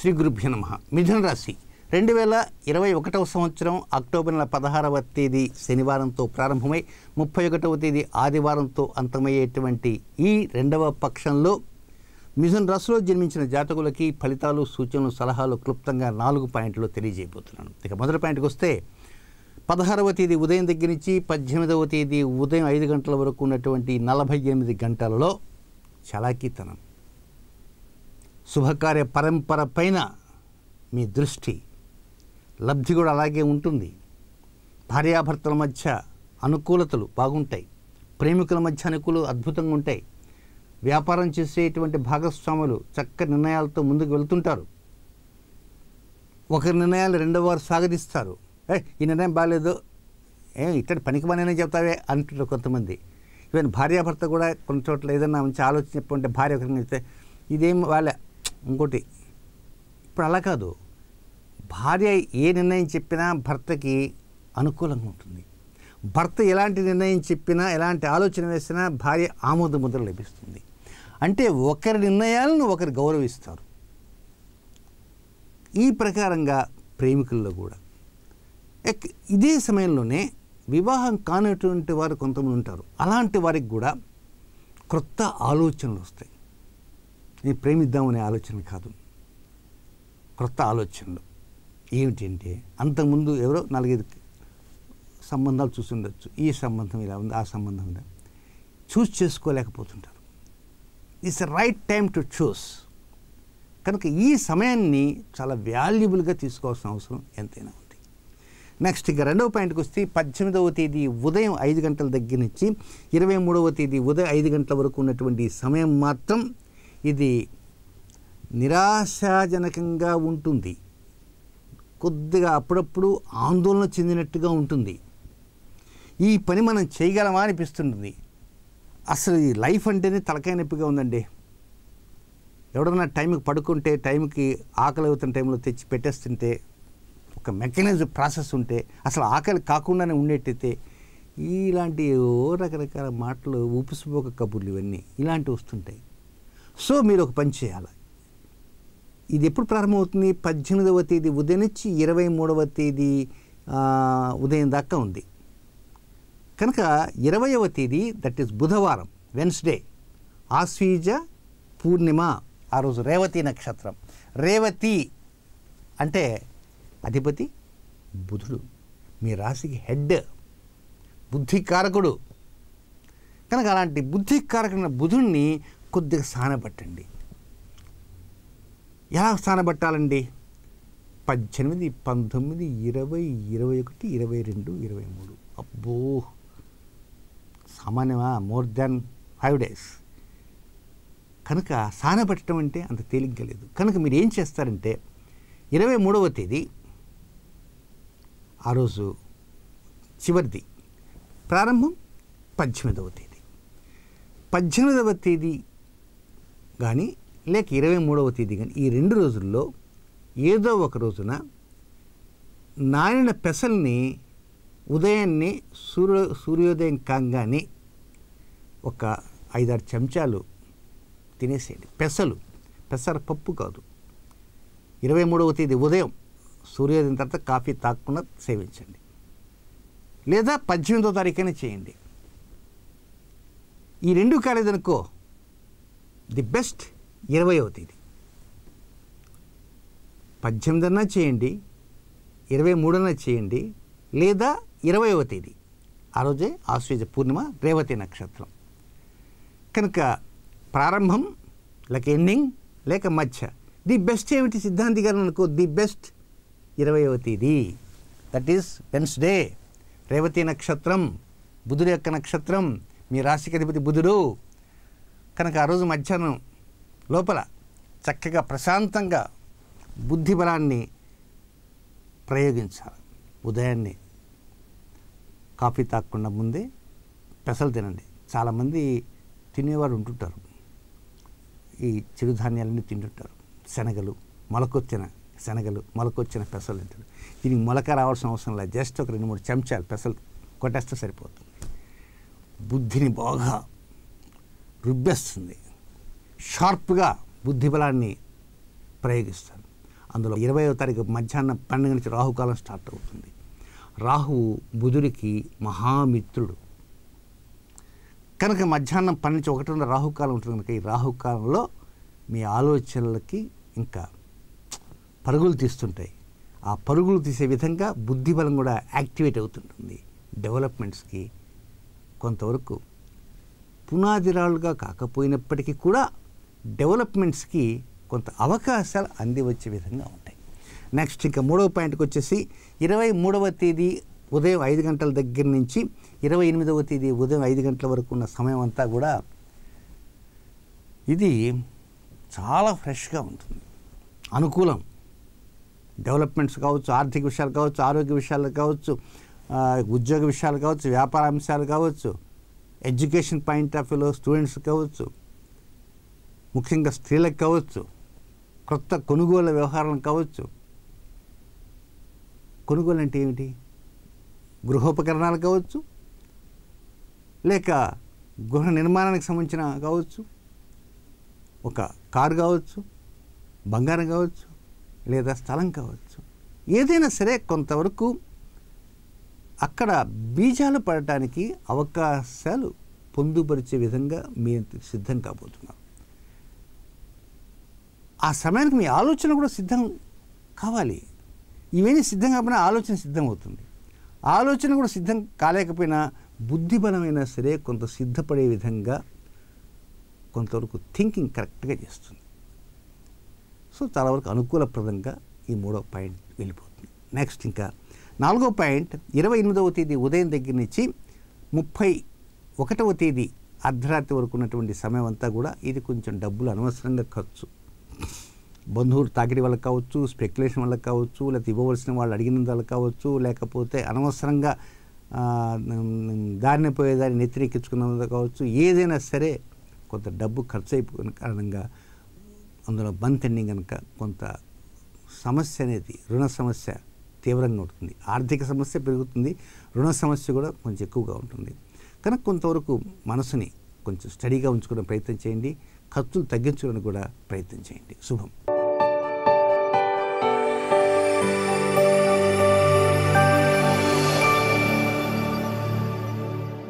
శ్రీ గురుభ్య నమ మిథున రాశి రెండు వేల ఇరవై ఒకటవ సంవత్సరం అక్టోబర్ నెల పదహారవ తేదీ శనివారంతో ప్రారంభమై ముప్పై ఒకటవ తేదీ ఆదివారంతో అంతమయ్యేటువంటి ఈ రెండవ పక్షంలో మిథున రాశిలో జన్మించిన జాతకులకి ఫలితాలు సూచనలు సలహాలు క్లుప్తంగా నాలుగు పాయింట్లు తెలియజేయబోతున్నాను ఇక మొదటి పాయింట్కి వస్తే పదహారవ తేదీ ఉదయం దగ్గర నుంచి పద్దెనిమిదవ తేదీ ఉదయం ఐదు గంటల వరకు ఉన్నటువంటి నలభై ఎనిమిది గంటలలో చలాకీతనం శుభకార్య పరంపర పైన మీ దృష్టి లబ్ధి కూడా అలాగే ఉంటుంది భార్యాభర్తల మధ్య అనుకూలతలు బాగుంటాయి ప్రేమికుల మధ్య అనుకూలు అద్భుతంగా ఉంటాయి వ్యాపారం చేసేటువంటి భాగస్వాములు చక్కటి నిర్ణయాలతో ముందుకు వెళ్తుంటారు ఒకరి నిర్ణయాలు రెండవ వారు స్వాగతిస్తారు ఏ ఈ నిర్ణయం బాగాలేదు ఏ ఇట్టడి పనికి పనైనా చెప్తావే అంటారు కొంతమంది ఈవెన్ భార్యాభర్త కూడా కొన్ని చోట్ల ఏదైనా మంచి ఆలోచన చెప్పుకుంటే భార్య ఒకరిని చెప్తే ఇదేం వాళ్ళ ఇంకోటి ఇప్పుడు అలా కాదు భార్య ఏ నిర్ణయం చెప్పినా భర్తకి అనుకూలంగా ఉంటుంది భర్త ఎలాంటి నిర్ణయం చెప్పినా ఎలాంటి ఆలోచన వేసినా భార్య ఆమోద ముద్ర లభిస్తుంది అంటే ఒకరి నిర్ణయాలను ఒకరు గౌరవిస్తారు ఈ ప్రకారంగా ప్రేమికుల్లో కూడా ఇదే సమయంలోనే వివాహం కానటువంటి వారు కొంతమంది ఉంటారు అలాంటి వారికి కూడా క్రొత్త ఆలోచనలు వస్తాయి నేను ప్రేమిద్దామనే ఆలోచన కాదు క్రొత్త ఆలోచనలు ఏమిటంటే అంతకుముందు ఎవరో నాలుగైదు సంబంధాలు ఉండొచ్చు ఈ సంబంధం ఇలా ఉంది ఆ సంబంధం ఇలా చూస్ చేసుకోలేకపోతుంటారు it's right time to choose కనుక ఈ సమయాన్ని చాలా వాల్యుబుల్గా తీసుకోవాల్సిన అవసరం ఎంతైనా ఉంది నెక్స్ట్ ఇక రెండవ పాయింట్కి వస్తే పద్దెనిమిదవ తేదీ ఉదయం ఐదు గంటల దగ్గర నుంచి ఇరవై మూడవ తేదీ ఉదయం ఐదు గంటల వరకు ఉన్నటువంటి సమయం మాత్రం ఇది నిరాశాజనకంగా ఉంటుంది కొద్దిగా అప్పుడప్పుడు ఆందోళన చెందినట్టుగా ఉంటుంది ఈ పని మనం చేయగలమా అనిపిస్తుంటుంది అసలు ఈ లైఫ్ అంటేనే తలకాయ నొప్పిగా ఉందండి ఎవడన్నా టైంకి పడుకుంటే టైంకి ఆకలి అవుతున్న టైంలో తెచ్చి పెట్టేస్తుంటే ఒక మెకానిజం ప్రాసెస్ ఉంటే అసలు ఆకలి కాకుండానే ఉండేటైతే ఇలాంటి ఓ రకరకాల మాటలు ఊపిసిపోక కబుర్లు ఇవన్నీ ఇలాంటివి వస్తుంటాయి సో మీరు ఒక పని చేయాలి ఇది ఎప్పుడు ప్రారంభమవుతుంది పద్దెనిమిదవ తేదీ ఉదయం నుంచి ఇరవై మూడవ తేదీ ఉదయం దాకా ఉంది కనుక ఇరవైవ తేదీ దట్ ఈస్ బుధవారం వెన్స్డే ఆశ్వీజ పూర్ణిమ ఆ రోజు రేవతి నక్షత్రం రేవతి అంటే అధిపతి బుధుడు మీ రాశికి హెడ్ బుద్ధికారకుడు కనుక అలాంటి బుద్ధికారకుడైన బుధుణ్ణి కొద్దిగా సానబట్టండి ఎలా సానబట్టాలండి పద్దెనిమిది పంతొమ్మిది ఇరవై ఇరవై ఒకటి ఇరవై రెండు ఇరవై మూడు అబ్బో సామాన్యమా మోర్ దాన్ ఫైవ్ డేస్ కనుక సానబెట్టడం అంటే అంత తేలిగ్గా లేదు కనుక మీరు ఏం చేస్తారంటే ఇరవై మూడవ తేదీ ఆ రోజు చివరిది ప్రారంభం పద్దెనిమిదవ తేదీ పద్దెనిమిదవ తేదీ కానీ లేక ఇరవై మూడవ తేదీ కానీ ఈ రెండు రోజుల్లో ఏదో ఒక రోజున నానిన పెసల్ని ఉదయాన్నే సూర్య సూర్యోదయం కాగానే ఒక ఐదారు చెంచాలు తినేసేయండి పెసలు పెసరపప్పు కాదు ఇరవై మూడవ తేదీ ఉదయం సూర్యోదయం తర్వాత కాఫీ తాకుండా సేవించండి లేదా పద్దెనిమిదో తారీఖైనా చేయండి ఈ రెండు కాలేదనుకో ది బెస్ట్ ఇరవైవ తేదీ పద్దెనిమిదన్నా చేయండి ఇరవై మూడున చేయండి లేదా ఇరవైవ తేదీ ఆ రోజే ఆశ్వేజ పూర్ణిమ రేవతి నక్షత్రం కనుక ప్రారంభం లేక ఎండింగ్ లేక మధ్య ది బెస్ట్ ఏమిటి సిద్ధాంతి గారు అనుకో ది బెస్ట్ ఇరవైవ తేదీ దట్ ఈస్ వెన్స్డే రేవతి నక్షత్రం బుధుడు యొక్క నక్షత్రం మీ రాశికి అధిపతి బుధుడు కనుక ఆ రోజు మధ్యాహ్నం లోపల చక్కగా ప్రశాంతంగా బుద్ధి బలాన్ని ప్రయోగించాలి ఉదయాన్నే కాఫీ తాగకుండా ముందే పెసలు తినండి చాలామంది తినేవారు ఉంటుంటారు ఈ చిరుధాన్యాలన్నీ తింటుంటారు శనగలు మొలకొచ్చిన శనగలు మొలకొచ్చిన పెసలు తింటారు దీనికి మొలక రావాల్సిన అవసరం లేదు జస్ట్ ఒక రెండు మూడు చెంచాలు పెసలు కొట్టేస్తే సరిపోతుంది బుద్ధిని బాగా రుబ్బేస్తుంది షార్ప్గా బుద్ధిబలాన్ని ప్రయోగిస్తారు అందులో ఇరవయో తారీఖు మధ్యాహ్నం పన్నెండు నుంచి రాహుకాలం స్టార్ట్ అవుతుంది రాహువు బుధుడికి మహామిత్రుడు కనుక మధ్యాహ్నం పన్నెండు నుంచి ఒకటి రాహుకాలం ఉంటుంది కనుక ఈ రాహుకాలంలో మీ ఆలోచనలకి ఇంకా పరుగులు తీస్తుంటాయి ఆ పరుగులు తీసే విధంగా బుద్ధిబలం కూడా యాక్టివేట్ అవుతుంటుంది డెవలప్మెంట్స్కి కొంతవరకు రాళ్ళుగా కాకపోయినప్పటికీ కూడా డెవలప్మెంట్స్కి కొంత అవకాశాలు అందివచ్చే విధంగా ఉంటాయి నెక్స్ట్ ఇంకా మూడవ పాయింట్కి వచ్చేసి ఇరవై మూడవ తేదీ ఉదయం ఐదు గంటల దగ్గర నుంచి ఇరవై ఎనిమిదవ తేదీ ఉదయం ఐదు గంటల వరకు ఉన్న సమయం అంతా కూడా ఇది చాలా ఫ్రెష్గా ఉంటుంది అనుకూలం డెవలప్మెంట్స్ కావచ్చు ఆర్థిక విషయాలు కావచ్చు ఆరోగ్య విషయాలు కావచ్చు ఉద్యోగ విషయాలు కావచ్చు వ్యాపార అంశాలు కావచ్చు ఎడ్యుకేషన్ పాయింట్ ఆఫ్ వ్యూలో స్టూడెంట్స్ కావచ్చు ముఖ్యంగా స్త్రీలకు కావచ్చు కొత్త కొనుగోలు వ్యవహారాలు కావచ్చు కొనుగోలు అంటే ఏమిటి గృహోపకరణాలు కావచ్చు లేక గృహ నిర్మాణానికి సంబంధించిన కావచ్చు ఒక కారు కావచ్చు బంగారం కావచ్చు లేదా స్థలం కావచ్చు ఏదైనా సరే కొంతవరకు అక్కడ బీజాలు పడటానికి అవకాశాలు పొందుపరిచే విధంగా మీరు సిద్ధం కాబోతున్నారు ఆ సమయానికి మీ ఆలోచన కూడా సిద్ధం కావాలి ఇవన్నీ సిద్ధం కాకపోయినా ఆలోచన సిద్ధం అవుతుంది ఆలోచన కూడా సిద్ధం కాలేకపోయినా బుద్ధిబలమైన సరే కొంత సిద్ధపడే విధంగా కొంతవరకు థింకింగ్ కరెక్ట్గా చేస్తుంది సో చాలా వరకు అనుకూలప్రదంగా ఈ మూడో పాయింట్ వెళ్ళిపోతుంది నెక్స్ట్ ఇంకా నాలుగో పాయింట్ ఇరవై ఎనిమిదవ తేదీ ఉదయం దగ్గర నుంచి ముప్పై ఒకటవ తేదీ అర్ధరాత్రి వరకు ఉన్నటువంటి సమయం అంతా కూడా ఇది కొంచెం డబ్బులు అనవసరంగా ఖర్చు బంధువులు తాకిడి వల్ల కావచ్చు స్పెక్యులేషన్ వల్ల కావచ్చు లేకపోతే ఇవ్వవలసిన వాళ్ళు అడిగిన వల్ల కావచ్చు లేకపోతే అనవసరంగా దారిని పోయేదాన్ని నెత్తిరెక్కించుకున్న కావచ్చు ఏదైనా సరే కొంత డబ్బు ఖర్చు అయిపోయిన కారణంగా అందులో బంతిని కనుక కొంత సమస్య అనేది రుణ సమస్య తీవ్రంగా ఉంటుంది ఆర్థిక సమస్య పెరుగుతుంది రుణ సమస్య కూడా కొంచెం ఎక్కువగా ఉంటుంది కనుక కొంతవరకు మనసుని కొంచెం స్టడీగా ఉంచుకోవడం ప్రయత్నం చేయండి ఖర్చులు తగ్గించుకోవడానికి కూడా ప్రయత్నం చేయండి శుభం